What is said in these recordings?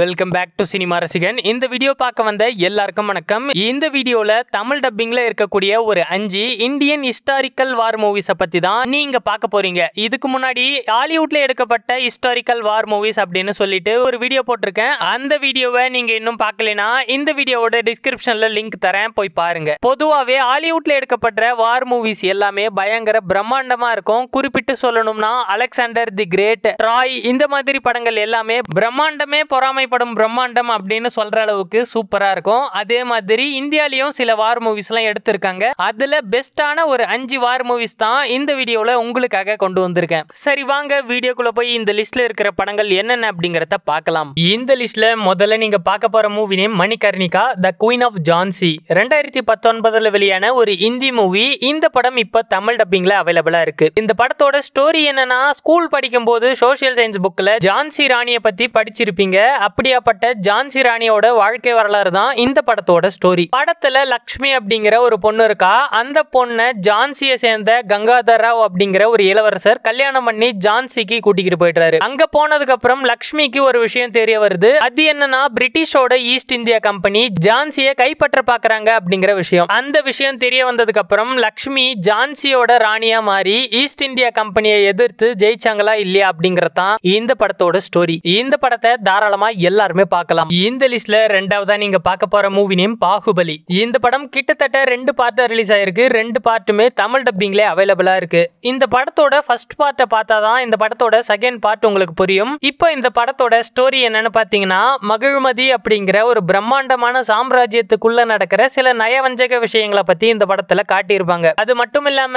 welcome back to cinema ரசிகன் இந்த video பார்க்க வந்த எல்லாருக்கும் வணக்கம் இந்த வீடியோவில் தமிழ் டப்பிங்கில் இருக்கக்கூடிய ஒரு அஞ்சு இந்தியன் ஹிஸ்டாரிக்கல் வார் மூவிஸை பற்றி தான் நீங்கள் பார்க்க போகிறீங்க இதுக்கு முன்னாடி ஹாலிவுட்ல எடுக்கப்பட்ட ஹிஸ்டாரிக்கல் வார் மூவிஸ் அப்படின்னு சொல்லிட்டு ஒரு வீடியோ போட்டிருக்கேன் அந்த வீடியோவை நீங்கள் இன்னும் பார்க்கலனா இந்த வீடியோவோட டிஸ்கிரிப்ஷனில் லிங்க் தரேன் போய் பாருங்க பொதுவாகவே ஹாலிவுட்டில் எடுக்கப்பட்ட வார் மூவிஸ் எல்லாமே பயங்கர பிரம்மாண்டமாக இருக்கும் குறிப்பிட்டு சொல்லணும்னா அலெக்சாண்டர் தி கிரேட் ராய் இந்த மாதிரி படங்கள் எல்லாமே பிரம்மாண்டமே பொறாமை பொறாமை படம் பிரம்மாண்டம் அப்படின்னு சொல்ற அளவுக்கு சூப்பரா இருக்கும் அதே மாதிரி இந்தியாலயும் சில வார் மூவிஸ் எல்லாம் எடுத்திருக்காங்க அதுல பெஸ்டான ஒரு அஞ்சு வார் மூவிஸ் தான் இந்த வீடியோல உங்களுக்காக கொண்டு வந்திருக்கேன் சரி வாங்க வீடியோக்குள்ள போய் இந்த லிஸ்ட்ல இருக்கிற படங்கள் என்னென்ன அப்படிங்கறத பார்க்கலாம் இந்த லிஸ்ட்ல முதல்ல நீங்க பார்க்க போற movie name Manikarnika the queen of Jhansi ரெண்டாயிரத்தி பத்தொன்பதுல வெளியான ஒரு இந்தி மூவி இந்த படம் இப்ப தமிழ் டப்பிங்ல அவைலபிளா இருக்கு இந்த படத்தோட ஸ்டோரி என்னன்னா ஸ்கூல் படிக்கும் போது சோசியல் சயின்ஸ் புக்ல ஜான்சி ராணியை பத்தி படிச்சிருப்பீங்க அப்படியாப்பட்ட ஜான்சி ராணியோட வாழ்க்கை வரலாறு தான் இந்த படத்தோட ஸ்டோரி படத்துல லக்ஷ்மி அப்படிங்கிற ஒரு பொண்ணு இருக்கா அந்த பொண்ணை ஜான்சியை சேர்ந்த கங்காதர் ராவ் அப்படிங்கிற ஒரு இளவரசர் கல்யாணம் பண்ணி ஜான்சிக்கு கூட்டிகிட்டு போயிட்டாரு அங்க போனதுக்கு அப்புறம் லக்ஷ்மிக்கு ஒரு விஷயம் தெரிய வருது அது என்னன்னா பிரிட்டிஷோட ஈஸ்ட் இந்தியா கம்பெனி ஜான்சியை கைப்பற்ற பாக்குறாங்க அப்படிங்கிற விஷயம் அந்த விஷயம் தெரிய வந்ததுக்கு அப்புறம் லக்ஷ்மி ஜான்சியோட ராணியா மாறி ஈஸ்ட் இந்தியா கம்பெனியை எதிர்த்து ஜெயிச்சாங்களா இல்லையா அப்படிங்கறதான் இந்த படத்தோட ஸ்டோரி இந்த படத்தை தாராளமா எல்லாருமே பார்க்கலாம் இந்த லிஸ்ட்ல ரெண்டாவதா நீங்க பார்க்க போற மூவி நேம் பாகுபலி இந்த படம் கிட்டத்தட்ட ரெண்டு பார்ட்டா ரிலீஸ் ஆயிருக்கு ரெண்டு பார்ட்டுமே தமிழ் டப்பிங்லே அவைலபிளா இருக்கு இந்த படத்தோட ஃபர்ஸ்ட் பார்ட்டை பார்த்தாதான் இந்த படத்தோட செகண்ட் பார்ட் உங்களுக்கு புரியும் இப்போ இந்த படத்தோட ஸ்டோரி என்னன்னு பாத்தீங்கன்னா மகிழ்மதி அப்படிங்கிற ஒரு பிரம்மாண்டமான சாம்ராஜ்யத்துக்குள்ள நடக்கிற சில நயவஞ்சக விஷயங்களை பத்தி இந்த படத்துல காட்டியிருப்பாங்க அது மட்டும் இல்லாம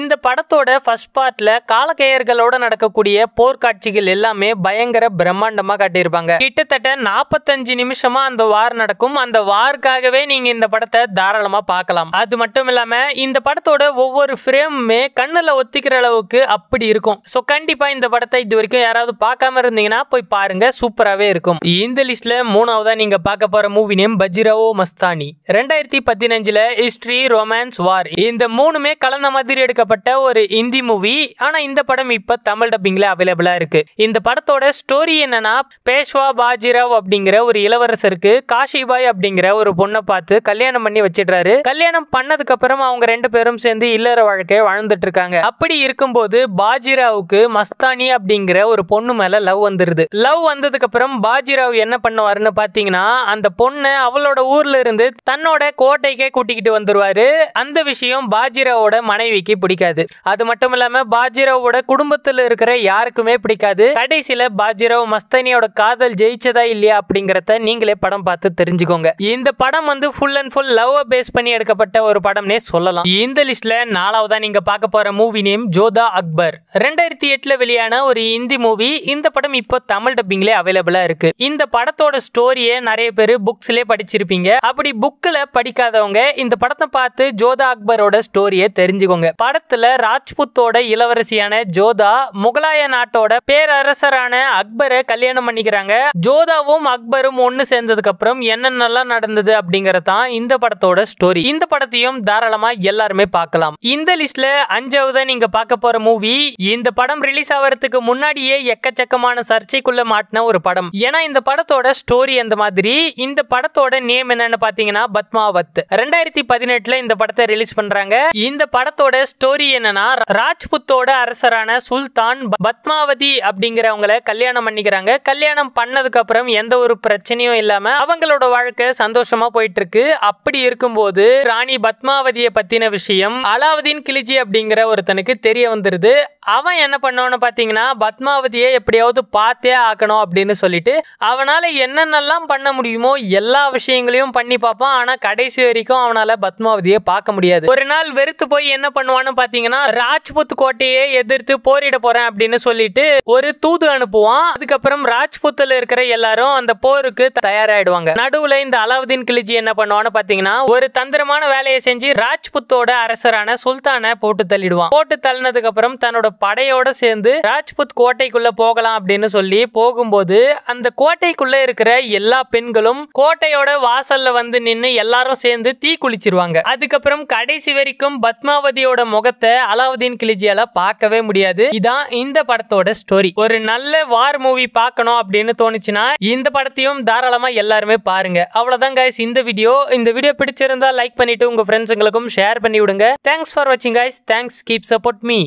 இந்த படத்தோட ஃபர்ஸ்ட் பார்ட்ல காலக்கையர்களோட நடக்கக்கூடிய போர்க்காட்சிகள் எல்லாமே பயங்கர பிரம்மாண்டமா காட்டியிருப்பாங்க கிட்ட கிட்டத்தட்ட நாற்பத்தஞ்சு நிமிஷமா அந்த வார் நடக்கும் அந்த வார்க்காகவே நீங்க இந்த படத்தை தாராளமா பார்க்கலாம் அது மட்டும் இல்லாம இந்த படத்தோட ஒவ்வொரு ஃப்ரேமுமே கண்ணுல ஒத்திக்கிற அளவுக்கு அப்படி இருக்கும் சோ கண்டிப்பா இந்த படத்தை இது வரைக்கும் யாராவது பார்க்காம இருந்தீங்கன்னா போய் பாருங்க சூப்பராகவே இருக்கும் இந்த லிஸ்ட்ல மூணாவதா நீங்க பார்க்க போற மூவி நேம் பஜ்ரவோ மஸ்தானி ரெண்டாயிரத்தி பதினஞ்சுல ஹிஸ்டரி ரொமான்ஸ் வார் இந்த மூணுமே கலந்த மாதிரி எடுக்கப்பட்ட ஒரு இந்தி மூவி ஆனா இந்த படம் இப்ப தமிழ் டப்பிங்ல அவைலபிளா இருக்கு இந்த படத்தோட ஸ்டோரி என்னன்னா பேஷ்வா பாஜிராவ் அப்படிங்கிற ஒரு இளவரசருக்கு காஷிபாய் அப்படிங்கிற ஒரு பொண்ணை பார்த்து கல்யாணம் பண்ணி வச்சிடுறாரு கல்யாணம் பண்ணதுக்கு அப்புறம் அவங்க ரெண்டு பேரும் சேர்ந்து இல்லற வாழ்க்கையை வாழ்ந்துட்டு இருக்காங்க அப்படி இருக்கும்போது பாஜிராவுக்கு மஸ்தானி அப்படிங்கிற ஒரு பொண்ணு மேல லவ் வந்துருது லவ் வந்ததுக்கு அப்புறம் பாஜிராவ் என்ன பண்ணுவாருன்னு பாத்தீங்கன்னா அந்த பொண்ணை அவளோட ஊர்ல இருந்து தன்னோட கோட்டைக்கே கூட்டிக்கிட்டு வந்துருவாரு அந்த விஷயம் பாஜிராவோட மனைவிக்கு பிடிக்காது அது மட்டும் இல்லாம பாஜிராவோட குடும்பத்துல இருக்கிற யாருக்குமே பிடிக்காது கடைசியில பாஜிராவ் மஸ்தானியோட காதல் ஜெயிச்சு பிடிச்சதா இல்லையா அப்படிங்கறத நீங்களே படம் பார்த்து தெரிஞ்சுக்கோங்க இந்த படம் வந்து full and full love base பண்ணி எடுக்கப்பட்ட ஒரு படம்னே சொல்லலாம் இந்த லிஸ்ட்ல நாலாவதா நீங்க பார்க்க போற மூவி நேம் ஜோதா அக்பர் ரெண்டாயிரத்தி எட்டுல வெளியான ஒரு இந்தி மூவி இந்த படம் இப்போ தமிழ் டப்பிங்லே அவைலபிளா இருக்கு இந்த படத்தோட ஸ்டோரிய நிறைய பேர் புக்ஸ்லயே படிச்சிருப்பீங்க அப்படி புக்ல படிக்காதவங்க இந்த படத்தை பார்த்து ஜோதா அக்பரோட ஸ்டோரியை தெரிஞ்சுக்கோங்க படத்துல ராஜ்புத்தோட இளவரசியான ஜோதா முகலாய நாட்டோட பேரரசரான அக்பரை கல்யாணம் பண்ணிக்கிறாங்க ஜோதாவும் அக்பரும் ஒன்று சேர்ந்ததுக்கு அப்புறம் என்னென்னலாம் நடந்தது அப்படிங்கறதான் தான் இந்த படத்தோட ஸ்டோரி இந்த படத்தையும் தாராளமா எல்லாருமே பார்க்கலாம் இந்த லிஸ்ட்ல அஞ்சாவது நீங்க பார்க்க போற மூவி இந்த படம் ரிலீஸ் ஆகிறதுக்கு முன்னாடியே எக்கச்சக்கமான சர்ச்சைக்குள்ள மாட்டின ஒரு படம் ஏன்னா இந்த படத்தோட ஸ்டோரி அந்த மாதிரி இந்த படத்தோட நேம் என்னன்னு பாத்தீங்கன்னா பத்மாவத் ரெண்டாயிரத்தி பதினெட்டுல இந்த படத்தை ரிலீஸ் பண்றாங்க இந்த படத்தோட ஸ்டோரி என்னன்னா ராஜ்புத்தோட அரசரான சுல்தான் பத்மாவதி அப்படிங்கிறவங்கள கல்யாணம் பண்ணிக்கிறாங்க கல்யாணம் பண்ணதுக்கு அதுக்கப்புறம் எந்த ஒரு பிரச்சனையும் இல்லாம அவங்களோட வாழ்க்கை சந்தோஷமா போயிட்டு இருக்கு அப்படி இருக்கும்போது ராணி பத்மாவதிய பத்தின விஷயம் அலாவுதீன் கிளிஜி அப்படிங்கிற ஒருத்தனுக்கு தெரிய வந்துருது அவன் என்ன பண்ணவனு பாத்தீங்கன்னா பத்மாவதியை எப்படியாவது பார்த்தே ஆக்கணும் அப்படின்னு சொல்லிட்டு அவனால என்னென்னலாம் பண்ண முடியுமோ எல்லா விஷயங்களையும் பண்ணி பார்ப்பான் ஆனா கடைசி வரைக்கும் அவனால பத்மாவதியை பார்க்க முடியாது ஒரு நாள் வெறுத்து போய் என்ன பண்ணுவான்னு பாத்தீங்கன்னா ராஜ்புத் கோட்டையை எதிர்த்து போரிட போறேன் அப்படின்னு சொல்லிட்டு ஒரு தூது அனுப்புவான் அதுக்கப்புறம் ராஜ்புத்தில் இருக்கிற எல்லாரும் அந்த போருக்கு தயாராயிடுவாங்க நடுவுல இந்த அலாவுதீன் கிளிஜி என்ன பண்ணுவான்னு பாத்தீங்கன்னா ஒரு தந்திரமான வேலையை செஞ்சு ராஜ்புத்தோட அரசரான சுல்தானை போட்டு தள்ளிடுவான் போட்டு தள்ளினதுக்கு அப்புறம் தன்னோட படையோட சேர்ந்து ராஜ்புத் கோட்டைக்குள்ள போகலாம் அப்படின்னு சொல்லி போகும்போது அந்த கோட்டைக்குள்ள இருக்கிற எல்லா பெண்களும் கோட்டையோட வாசல்ல வந்து நின்று எல்லாரும் சேர்ந்து தீ குளிச்சிருவாங்க அதுக்கப்புறம் கடைசி வரைக்கும் பத்மாவதியோட முகத்தை அலாவுதீன் கிளிஜியால பார்க்கவே முடியாது இதான் இந்த படத்தோட ஸ்டோரி ஒரு நல்ல வார் மூவி பார்க்கணும் அப்படின்னு தோணுச்சுன்னா அப்படின்னா இந்த படத்தையும் தாராளமாக எல்லாருமே பாருங்க அவ்வளோதான் கைஸ் இந்த வீடியோ இந்த வீடியோ பிடிச்சிருந்தா லைக் பண்ணிட்டு உங்க ஃப்ரெண்ட்ஸுங்களுக்கும் ஷேர் பண்ணி விடுங்க தேங்க்ஸ் ஃபார் வாட்சிங் guys thanks keep support me